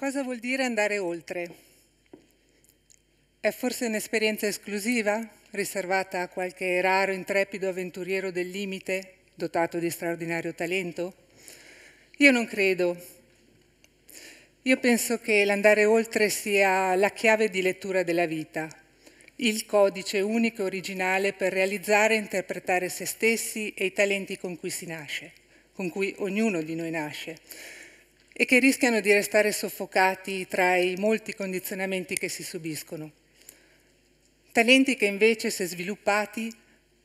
Cosa vuol dire andare oltre? È forse un'esperienza esclusiva, riservata a qualche raro, intrepido avventuriero del limite, dotato di straordinario talento? Io non credo. Io penso che l'andare oltre sia la chiave di lettura della vita, il codice unico e originale per realizzare e interpretare se stessi e i talenti con cui si nasce, con cui ognuno di noi nasce e che rischiano di restare soffocati tra i molti condizionamenti che si subiscono. Talenti che invece, se sviluppati,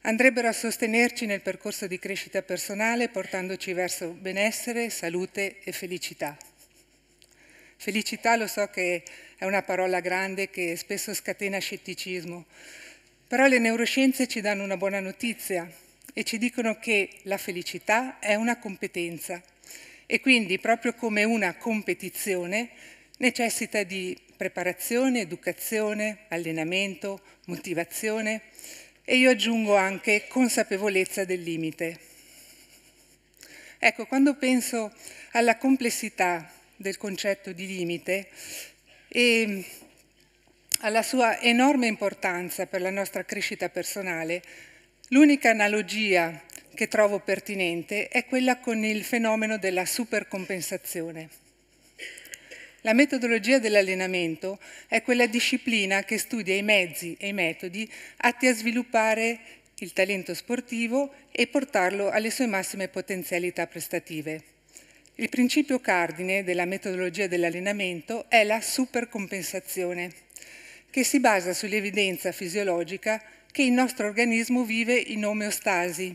andrebbero a sostenerci nel percorso di crescita personale portandoci verso benessere, salute e felicità. Felicità lo so che è una parola grande che spesso scatena scetticismo, però le neuroscienze ci danno una buona notizia e ci dicono che la felicità è una competenza e quindi proprio come una competizione necessita di preparazione, educazione, allenamento, motivazione e io aggiungo anche consapevolezza del limite. Ecco, quando penso alla complessità del concetto di limite e alla sua enorme importanza per la nostra crescita personale, l'unica analogia che trovo pertinente è quella con il fenomeno della supercompensazione. La metodologia dell'allenamento è quella disciplina che studia i mezzi e i metodi atti a sviluppare il talento sportivo e portarlo alle sue massime potenzialità prestative. Il principio cardine della metodologia dell'allenamento è la supercompensazione, che si basa sull'evidenza fisiologica che il nostro organismo vive in omeostasi,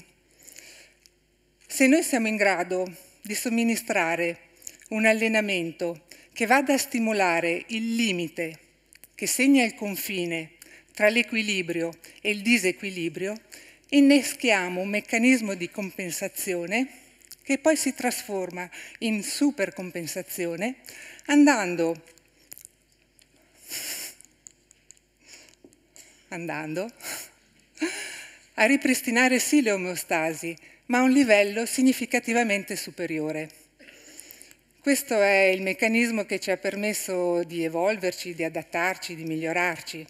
se noi siamo in grado di somministrare un allenamento che vada a stimolare il limite, che segna il confine tra l'equilibrio e il disequilibrio, inneschiamo un meccanismo di compensazione che poi si trasforma in supercompensazione andando, andando a ripristinare sì le omeostasi, ma a un livello significativamente superiore. Questo è il meccanismo che ci ha permesso di evolverci, di adattarci, di migliorarci.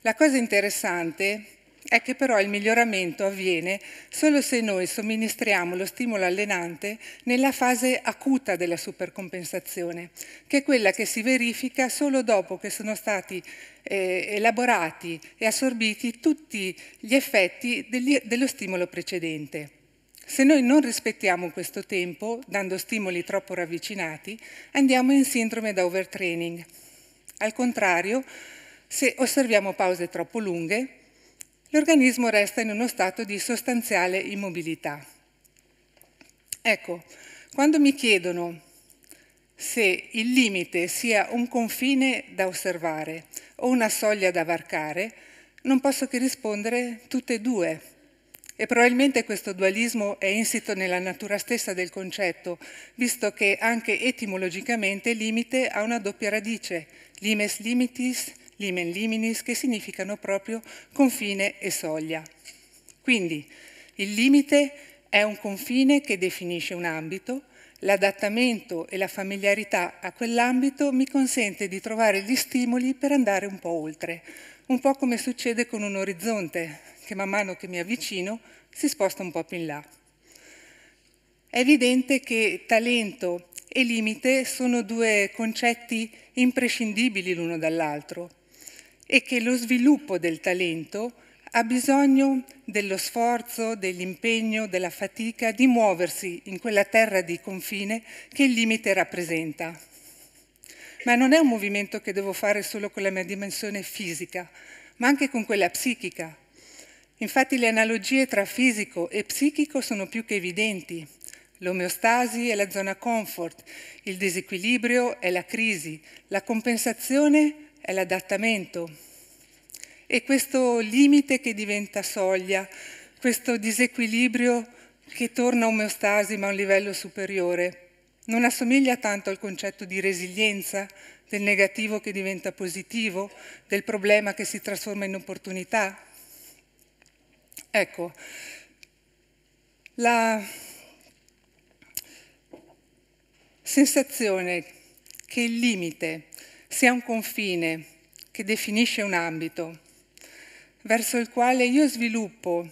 La cosa interessante è che però il miglioramento avviene solo se noi somministriamo lo stimolo allenante nella fase acuta della supercompensazione, che è quella che si verifica solo dopo che sono stati eh, elaborati e assorbiti tutti gli effetti degli, dello stimolo precedente. Se noi non rispettiamo questo tempo, dando stimoli troppo ravvicinati, andiamo in sindrome da overtraining. Al contrario, se osserviamo pause troppo lunghe, l'organismo resta in uno stato di sostanziale immobilità. Ecco, quando mi chiedono se il limite sia un confine da osservare o una soglia da varcare, non posso che rispondere tutte e due. E probabilmente questo dualismo è insito nella natura stessa del concetto, visto che anche etimologicamente limite ha una doppia radice, limes limitis limen liminis, che significano proprio confine e soglia. Quindi il limite è un confine che definisce un ambito, l'adattamento e la familiarità a quell'ambito mi consente di trovare gli stimoli per andare un po' oltre, un po' come succede con un orizzonte, che man mano che mi avvicino si sposta un po' più in là. È evidente che talento e limite sono due concetti imprescindibili l'uno dall'altro e che lo sviluppo del talento ha bisogno dello sforzo, dell'impegno, della fatica di muoversi in quella terra di confine che il limite rappresenta. Ma non è un movimento che devo fare solo con la mia dimensione fisica, ma anche con quella psichica. Infatti le analogie tra fisico e psichico sono più che evidenti. L'omeostasi è la zona comfort, il disequilibrio è la crisi, la compensazione è l'adattamento. E questo limite che diventa soglia, questo disequilibrio che torna omeostasi ma a un livello superiore, non assomiglia tanto al concetto di resilienza, del negativo che diventa positivo, del problema che si trasforma in opportunità. Ecco, la sensazione che il limite sia un confine che definisce un ambito verso il quale io sviluppo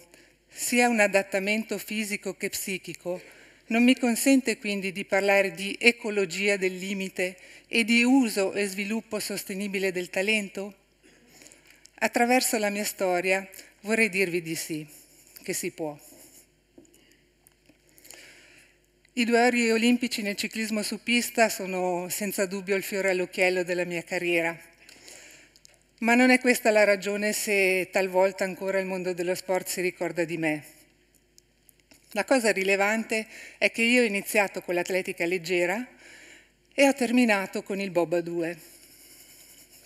sia un adattamento fisico che psichico, non mi consente quindi di parlare di ecologia del limite e di uso e sviluppo sostenibile del talento? Attraverso la mia storia vorrei dirvi di sì, che si può. I due ori olimpici nel ciclismo su pista sono senza dubbio il fiore all'occhiello della mia carriera. Ma non è questa la ragione se talvolta ancora il mondo dello sport si ricorda di me. La cosa rilevante è che io ho iniziato con l'atletica leggera e ho terminato con il Bob a 2.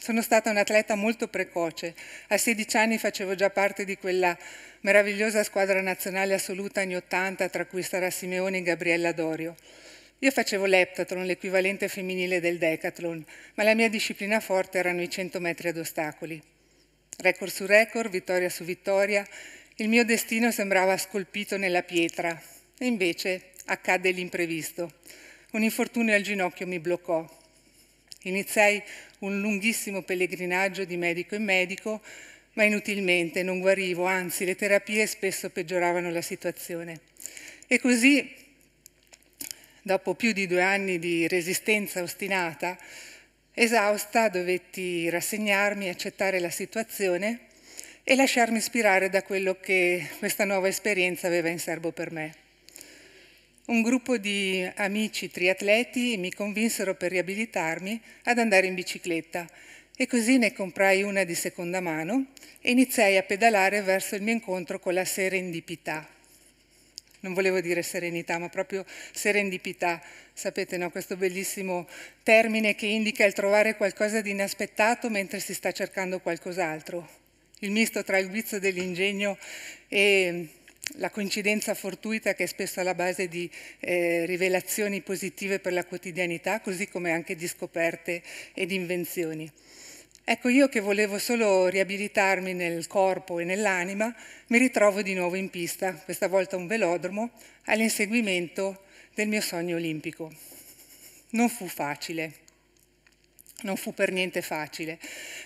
Sono stata un'atleta molto precoce. A 16 anni facevo già parte di quella meravigliosa squadra nazionale assoluta anni 80, tra cui Sara Simeone e Gabriella Dorio. Io facevo l'eptathlon, l'equivalente femminile del decathlon, ma la mia disciplina forte erano i 100 metri ad ostacoli. Record su record, vittoria su vittoria, il mio destino sembrava scolpito nella pietra. E invece accadde l'imprevisto. Un infortunio al ginocchio mi bloccò. Iniziai un lunghissimo pellegrinaggio di medico in medico, ma inutilmente, non guarivo, anzi le terapie spesso peggioravano la situazione. E così, dopo più di due anni di resistenza ostinata, esausta dovetti rassegnarmi, accettare la situazione e lasciarmi ispirare da quello che questa nuova esperienza aveva in serbo per me. Un gruppo di amici triatleti mi convinsero per riabilitarmi ad andare in bicicletta e così ne comprai una di seconda mano e iniziai a pedalare verso il mio incontro con la serendipità. Non volevo dire serenità, ma proprio serendipità. Sapete, no? questo bellissimo termine che indica il trovare qualcosa di inaspettato mentre si sta cercando qualcos'altro. Il misto tra il guizzo dell'ingegno e la coincidenza fortuita che è spesso alla base di eh, rivelazioni positive per la quotidianità, così come anche di scoperte e di invenzioni. Ecco, io che volevo solo riabilitarmi nel corpo e nell'anima, mi ritrovo di nuovo in pista, questa volta un velodromo, all'inseguimento del mio sogno olimpico. Non fu facile, non fu per niente facile,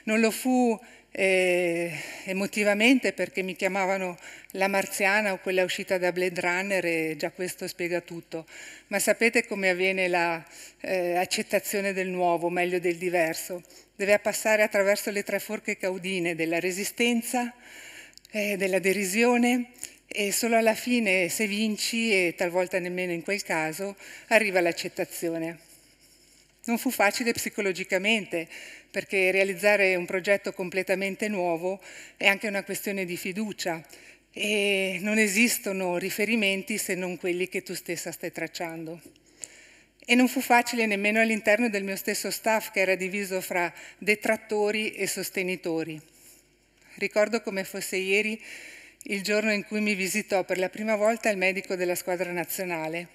non lo fu eh, emotivamente perché mi chiamavano la marziana o quella uscita da Blade Runner e già questo spiega tutto. Ma sapete come avviene l'accettazione la, eh, del nuovo, meglio del diverso? Deve passare attraverso le tre forche caudine della resistenza, eh, della derisione e solo alla fine, se vinci, e talvolta nemmeno in quel caso, arriva l'accettazione. Non fu facile psicologicamente perché realizzare un progetto completamente nuovo è anche una questione di fiducia e non esistono riferimenti se non quelli che tu stessa stai tracciando. E non fu facile nemmeno all'interno del mio stesso staff che era diviso fra detrattori e sostenitori. Ricordo come fosse ieri il giorno in cui mi visitò per la prima volta il medico della squadra nazionale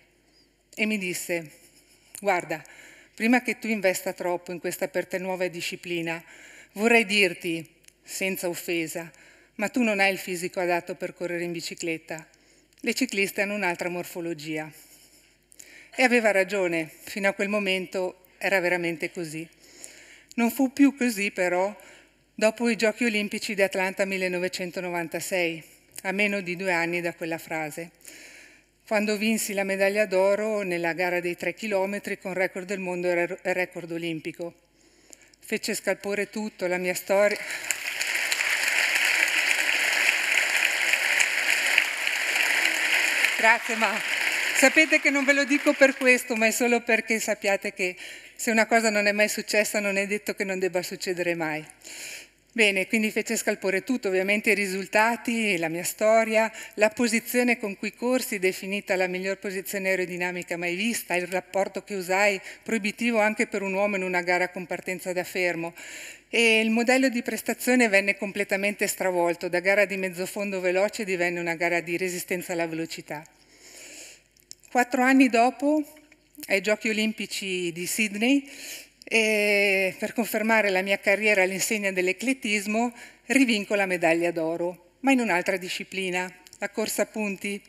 e mi disse, guarda, prima che tu investa troppo in questa per te nuova disciplina, vorrei dirti, senza offesa, ma tu non hai il fisico adatto per correre in bicicletta. Le cicliste hanno un'altra morfologia. E aveva ragione, fino a quel momento era veramente così. Non fu più così però dopo i Giochi olimpici di Atlanta 1996, a meno di due anni da quella frase quando vinsi la medaglia d'oro nella gara dei 3 km con record del mondo e record olimpico. Fece scalpore tutto, la mia storia... Grazie, ma sapete che non ve lo dico per questo, ma è solo perché sappiate che se una cosa non è mai successa non è detto che non debba succedere mai. Bene, quindi fece scalpore tutto, ovviamente i risultati, la mia storia, la posizione con cui corsi, definita la miglior posizione aerodinamica mai vista, il rapporto che usai, proibitivo anche per un uomo in una gara con partenza da fermo. E il modello di prestazione venne completamente stravolto, da gara di mezzofondo veloce divenne una gara di resistenza alla velocità. Quattro anni dopo, ai Giochi Olimpici di Sydney, e per confermare la mia carriera all'insegna dell'ecletismo rivinco la medaglia d'oro, ma in un'altra disciplina, la corsa a punti,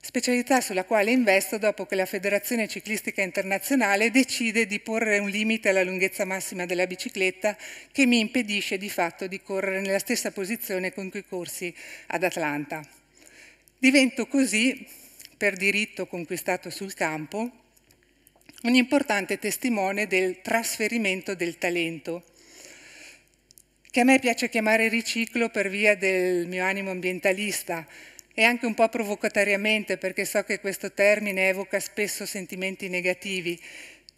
specialità sulla quale investo dopo che la Federazione Ciclistica Internazionale decide di porre un limite alla lunghezza massima della bicicletta che mi impedisce di fatto di correre nella stessa posizione con cui corsi ad Atlanta. Divento così, per diritto conquistato sul campo, un importante testimone del trasferimento del talento, che a me piace chiamare riciclo per via del mio animo ambientalista e anche un po' provocatoriamente perché so che questo termine evoca spesso sentimenti negativi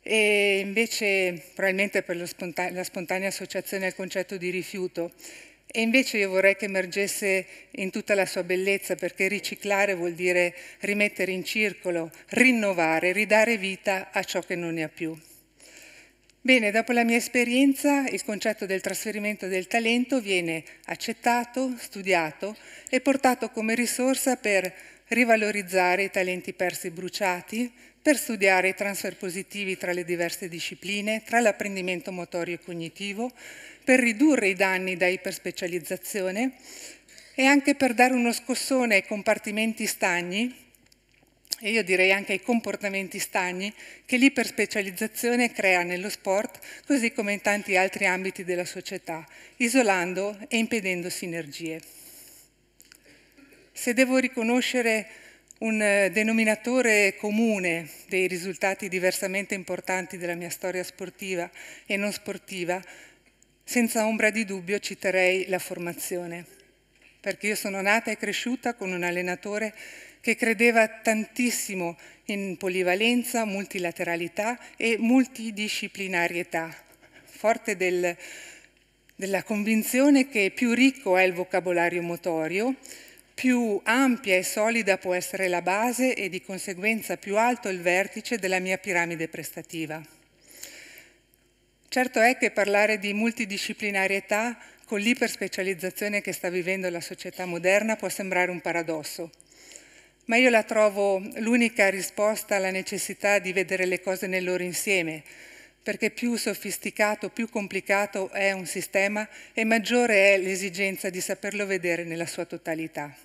e invece probabilmente per spontan la spontanea associazione al concetto di rifiuto. E invece io vorrei che emergesse in tutta la sua bellezza, perché riciclare vuol dire rimettere in circolo, rinnovare, ridare vita a ciò che non ne ha più. Bene, dopo la mia esperienza il concetto del trasferimento del talento viene accettato, studiato e portato come risorsa per rivalorizzare i talenti persi bruciati, per studiare i transfer positivi tra le diverse discipline, tra l'apprendimento motorio e cognitivo, per ridurre i danni da iperspecializzazione e anche per dare uno scossone ai compartimenti stagni e io direi anche ai comportamenti stagni che l'iperspecializzazione crea nello sport, così come in tanti altri ambiti della società, isolando e impedendo sinergie. Se devo riconoscere un eh, denominatore comune dei risultati diversamente importanti della mia storia sportiva e non sportiva, senza ombra di dubbio citerei la formazione, perché io sono nata e cresciuta con un allenatore che credeva tantissimo in polivalenza, multilateralità e multidisciplinarietà, forte del, della convinzione che più ricco è il vocabolario motorio, più ampia e solida può essere la base e di conseguenza più alto il vertice della mia piramide prestativa. Certo è che parlare di multidisciplinarietà con l'iperspecializzazione che sta vivendo la società moderna può sembrare un paradosso, ma io la trovo l'unica risposta alla necessità di vedere le cose nel loro insieme, perché più sofisticato, più complicato è un sistema e maggiore è l'esigenza di saperlo vedere nella sua totalità.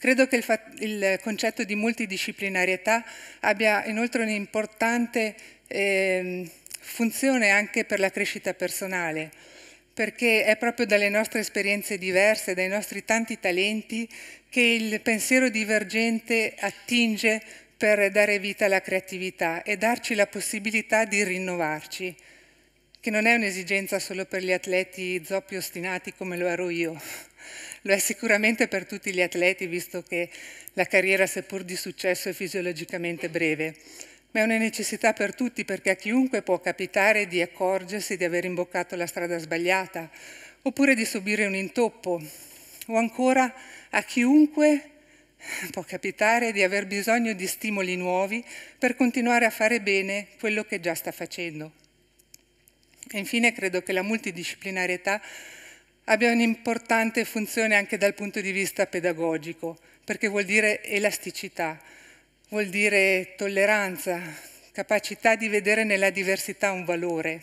Credo che il, il concetto di multidisciplinarietà abbia inoltre un'importante eh, funzione anche per la crescita personale, perché è proprio dalle nostre esperienze diverse, dai nostri tanti talenti, che il pensiero divergente attinge per dare vita alla creatività e darci la possibilità di rinnovarci che non è un'esigenza solo per gli atleti zoppi ostinati come lo ero io, lo è sicuramente per tutti gli atleti, visto che la carriera, seppur di successo, è fisiologicamente breve, ma è una necessità per tutti perché a chiunque può capitare di accorgersi di aver imboccato la strada sbagliata, oppure di subire un intoppo, o ancora a chiunque può capitare di aver bisogno di stimoli nuovi per continuare a fare bene quello che già sta facendo. E infine credo che la multidisciplinarietà abbia un'importante funzione anche dal punto di vista pedagogico, perché vuol dire elasticità, vuol dire tolleranza, capacità di vedere nella diversità un valore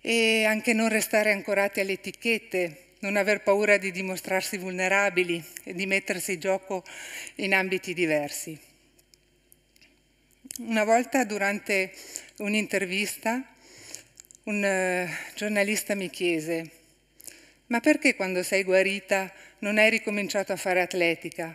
e anche non restare ancorati alle etichette, non aver paura di dimostrarsi vulnerabili e di mettersi in gioco in ambiti diversi. Una volta durante un'intervista un eh, giornalista mi chiese, ma perché quando sei guarita non hai ricominciato a fare atletica?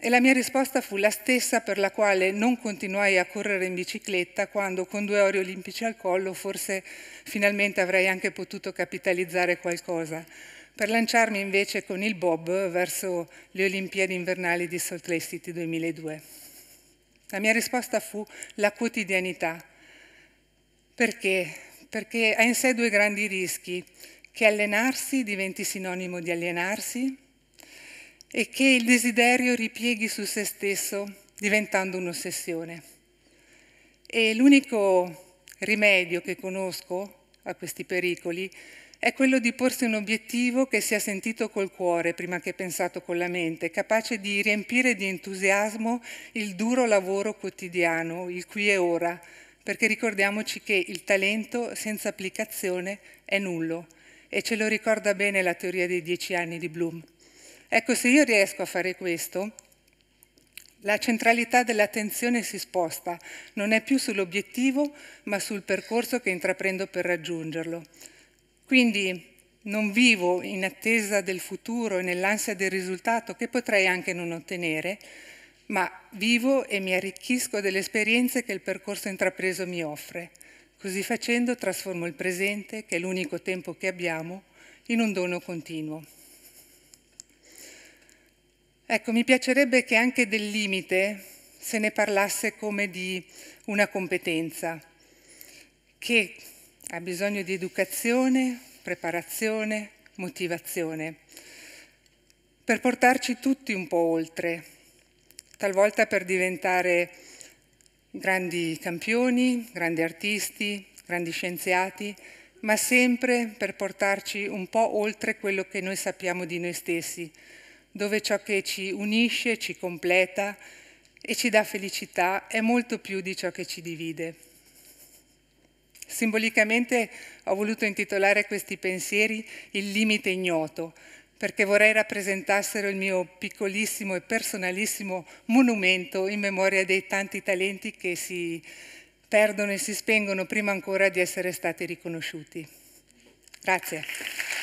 E la mia risposta fu la stessa per la quale non continuai a correre in bicicletta quando con due ori olimpici al collo forse finalmente avrei anche potuto capitalizzare qualcosa, per lanciarmi invece con il bob verso le Olimpiadi invernali di Salt Lake City 2002. La mia risposta fu la quotidianità, perché perché ha in sé due grandi rischi, che allenarsi diventi sinonimo di alienarsi e che il desiderio ripieghi su se stesso diventando un'ossessione. E l'unico rimedio che conosco a questi pericoli è quello di porsi un obiettivo che sia sentito col cuore prima che pensato con la mente, capace di riempire di entusiasmo il duro lavoro quotidiano, il qui e ora, perché ricordiamoci che il talento senza applicazione è nullo e ce lo ricorda bene la teoria dei dieci anni di Bloom. Ecco, se io riesco a fare questo, la centralità dell'attenzione si sposta, non è più sull'obiettivo, ma sul percorso che intraprendo per raggiungerlo. Quindi non vivo in attesa del futuro e nell'ansia del risultato che potrei anche non ottenere, ma vivo e mi arricchisco delle esperienze che il percorso intrapreso mi offre. Così facendo trasformo il presente, che è l'unico tempo che abbiamo, in un dono continuo. Ecco, mi piacerebbe che anche del limite se ne parlasse come di una competenza che ha bisogno di educazione, preparazione, motivazione, per portarci tutti un po' oltre talvolta per diventare grandi campioni, grandi artisti, grandi scienziati, ma sempre per portarci un po' oltre quello che noi sappiamo di noi stessi, dove ciò che ci unisce, ci completa e ci dà felicità è molto più di ciò che ci divide. Simbolicamente ho voluto intitolare questi pensieri Il limite ignoto, perché vorrei rappresentassero il mio piccolissimo e personalissimo monumento in memoria dei tanti talenti che si perdono e si spengono prima ancora di essere stati riconosciuti. Grazie.